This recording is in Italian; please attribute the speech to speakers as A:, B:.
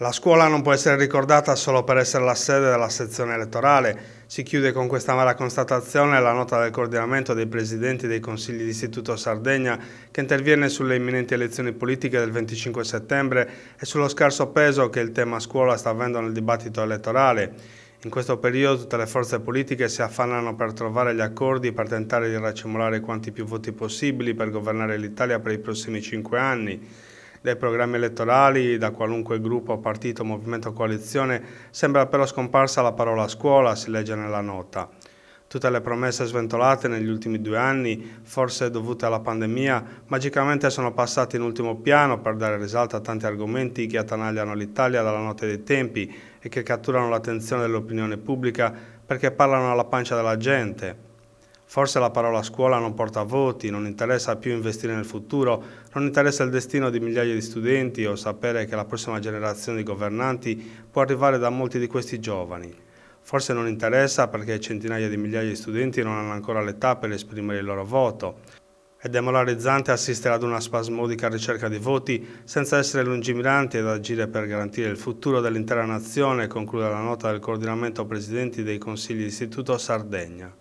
A: La scuola non può essere ricordata solo per essere la sede della sezione elettorale. Si chiude con questa mala constatazione la nota del coordinamento dei presidenti dei consigli di Istituto Sardegna che interviene sulle imminenti elezioni politiche del 25 settembre e sullo scarso peso che il tema scuola sta avendo nel dibattito elettorale. In questo periodo tutte le forze politiche si affannano per trovare gli accordi per tentare di raccimolare quanti più voti possibili per governare l'Italia per i prossimi cinque anni dai programmi elettorali, da qualunque gruppo, partito, movimento o coalizione, sembra però scomparsa la parola scuola, si legge nella nota. Tutte le promesse sventolate negli ultimi due anni, forse dovute alla pandemia, magicamente sono passate in ultimo piano per dare risalto a tanti argomenti che attanagliano l'Italia dalla notte dei tempi e che catturano l'attenzione dell'opinione pubblica perché parlano alla pancia della gente. Forse la parola scuola non porta voti, non interessa più investire nel futuro, non interessa il destino di migliaia di studenti o sapere che la prossima generazione di governanti può arrivare da molti di questi giovani. Forse non interessa perché centinaia di migliaia di studenti non hanno ancora l'età per esprimere il loro voto. È demoralizzante assistere ad una spasmodica ricerca di voti senza essere lungimiranti ed agire per garantire il futuro dell'intera nazione, conclude la nota del coordinamento presidenti dei consigli di istituto Sardegna.